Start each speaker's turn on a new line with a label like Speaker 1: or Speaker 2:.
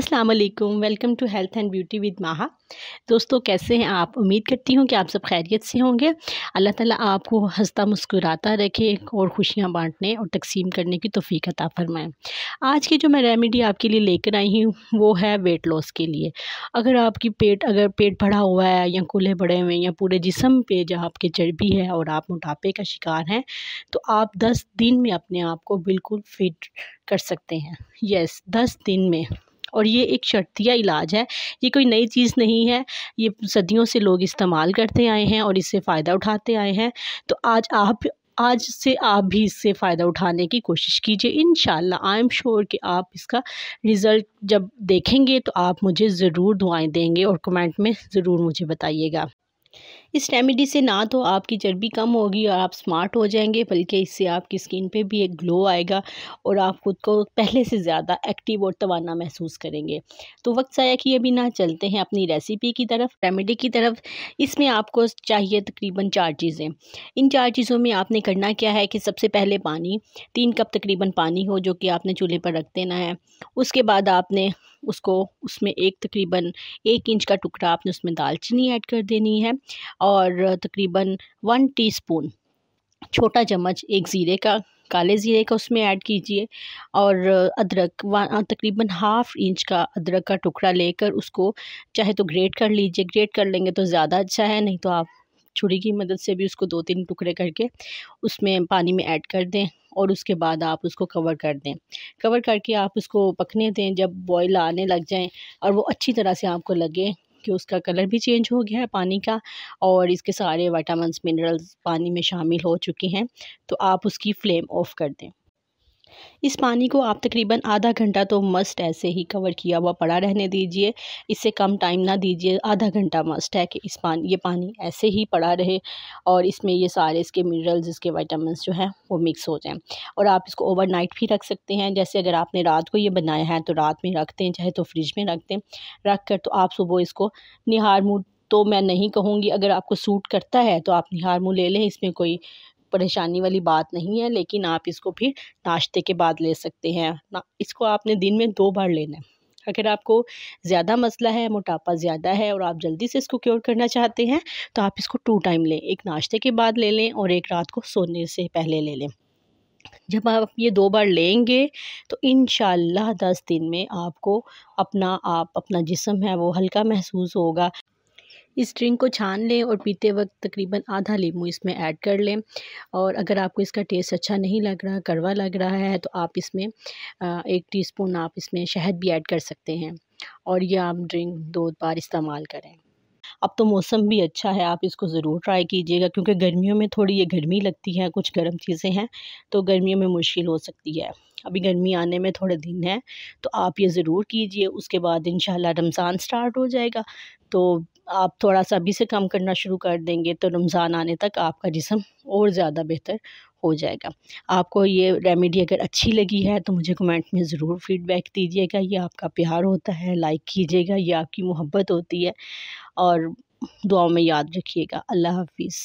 Speaker 1: अस्सलाम वालेकुम welcome to health and beauty with Maha दोस्तों कैसे हैं आप उम्मीद करती हूँ कि आप सब खैरियत से होंगे अल्लाह ताला आपको हंसता मुस्कुराता रखे और खुशियाँ बांटने और तकसीम करने की तोफ़ी अता फरमाएं आज की जो मैं रेमेडी आपके लिए लेकर आई हूँ वो है वेट लॉस के लिए अगर आपकी पेट अगर पेट बढ़ा हुआ है या कूल्हे बढ़े हुए हैं या पूरे जिसम पे जहाँ आपके चर्बी है और आप मोटापे का शिकार हैं तो आप दस दिन में अपने आप को बिल्कुल फिट कर सकते हैं यस दस दिन में और ये एक शर्तिया इलाज है ये कोई नई चीज़ नहीं है ये सदियों से लोग इस्तेमाल करते आए हैं और इससे फ़ायदा उठाते आए हैं तो आज आप आज से आप भी इससे फ़ायदा उठाने की कोशिश कीजिए इन आई एम श्योर कि आप इसका रिज़ल्ट जब देखेंगे तो आप मुझे ज़रूर दुआएं देंगे और कमेंट में ज़रूर मुझे बताइएगा इस रेमेडी से ना तो आपकी चर्बी कम होगी और आप स्मार्ट हो जाएंगे बल्कि इससे आपकी स्किन पे भी एक ग्लो आएगा और आप खुद को पहले से ज़्यादा एक्टिव और तवाना महसूस करेंगे तो वक्त कि किए बिना चलते हैं अपनी रेसिपी की तरफ रेमेडी की तरफ इसमें आपको चाहिए तकरीबन चार चीज़ें इन चार चीज़ों में आपने करना क्या है कि सबसे पहले पानी तीन कप तकरीबन पानी हो जो कि आपने चूल्हे पर रख देना है उसके बाद आपने उसको उसमें एक तकरीबन एक इंच का टुकड़ा आपने उसमें दालचीनी ऐड कर देनी है और तकरीबन वन टीस्पून छोटा चम्मच एक ज़ीरे का काले ज़ीरे का उसमें ऐड कीजिए और अदरक तकरीबन हाफ इंच का अदरक का टुकड़ा लेकर उसको चाहे तो ग्रेट कर लीजिए ग्रेट कर लेंगे तो ज़्यादा अच्छा है नहीं तो आप छुरी की मदद से भी उसको दो तीन टुकड़े करके उसमें पानी में ऐड कर दें और उसके बाद आप उसको कवर कर दें कवर करके आप उसको पकने दें जब बॉयल आने लग जाएं और वो अच्छी तरह से आपको लगे कि उसका कलर भी चेंज हो गया है पानी का और इसके सारे वाइटामस मिनरल्स पानी में शामिल हो चुके हैं तो आप उसकी फ्लेम ऑफ़ कर दें इस पानी को आप तकरीबन आधा घंटा तो मस्ट ऐसे ही कवर किया हुआ पड़ा रहने दीजिए इससे कम टाइम ना दीजिए आधा घंटा मस्ट है कि इस पानी ये पानी ऐसे ही पड़ा रहे और इसमें ये सारे इसके मिनरल्स इसके वाइटामस जो हैं वो मिक्स हो जाएँ और आप इसको ओवरनाइट भी रख सकते हैं जैसे अगर आपने रात को ये बनाया है तो रात में रख दें चाहे तो फ्रिज में रख दें रख कर तो आप सुबह इसको निहार मुँह तो मैं नहीं कहूँगी अगर आपको सूट करता है तो आप निहार मुँह ले लें इसमें कोई परेशानी वाली बात नहीं है लेकिन आप इसको फिर नाश्ते के बाद ले सकते हैं इसको आपने दिन में दो बार लेना है अगर आपको ज़्यादा मसला है मोटापा ज़्यादा है और आप जल्दी से इसको क्योर करना चाहते हैं तो आप इसको टू टाइम लें एक नाश्ते के बाद ले लें और एक रात को सोने से पहले ले लें जब आप ये दो बार लेंगे तो इन दस दिन में आपको अपना आप अपना जिसम है वो हल्का महसूस होगा इस ड्रिंक को छान लें और पीते वक्त तकरीबन आधा लीमू इसमें ऐड कर लें और अगर आपको इसका टेस्ट अच्छा नहीं लग रहा कड़वा लग रहा है तो आप इसमें एक टीस्पून आप इसमें शहद भी ऐड कर सकते हैं और यह आप ड्रिंक दो बार इस्तेमाल करें अब तो मौसम भी अच्छा है आप इसको ज़रूर ट्राई कीजिएगा क्योंकि गर्मियों में थोड़ी ये गर्मी लगती है कुछ गर्म चीज़ें हैं तो गर्मियों में मुश्किल हो सकती है अभी गर्मी आने में थोड़े दिन हैं तो आप ये ज़रूर कीजिए उसके बाद इन रमज़ान स्टार्ट हो जाएगा तो आप थोड़ा सा अभी से कम करना शुरू कर देंगे तो रमज़ान आने तक आपका जिसम और ज़्यादा बेहतर हो जाएगा आपको ये रेमेडी अगर अच्छी लगी है तो मुझे कमेंट में ज़रूर फीडबैक दीजिएगा ये आपका प्यार होता है लाइक कीजिएगा ये आपकी मोहब्बत होती है और दुआ में याद रखिएगा अल्लाह हाफिज़